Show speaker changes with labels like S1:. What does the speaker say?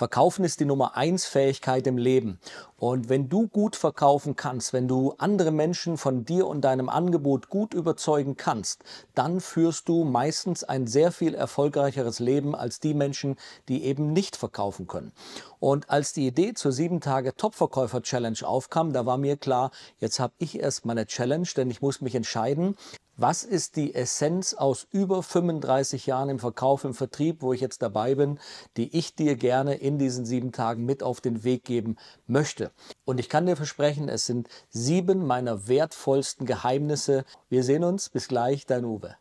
S1: Verkaufen ist die Nummer eins Fähigkeit im Leben. Und wenn du gut verkaufen kannst, wenn du andere Menschen von dir und deinem Angebot gut überzeugen kannst, dann führst du meistens ein sehr viel erfolgreicheres Leben als die Menschen, die eben nicht verkaufen können. Und als die Idee zur 7 tage top verkäufer challenge aufkam, da war mir klar, jetzt habe ich erst meine Challenge, denn ich muss mich entscheiden, was ist die Essenz aus über 35 Jahren im Verkauf, im Vertrieb, wo ich jetzt dabei bin, die ich dir gerne in diesen sieben Tagen mit auf den Weg geben möchte. Und ich kann dir versprechen, es sind sieben meiner wertvollsten Geheimnisse. Wir sehen uns. Bis gleich, dein Uwe.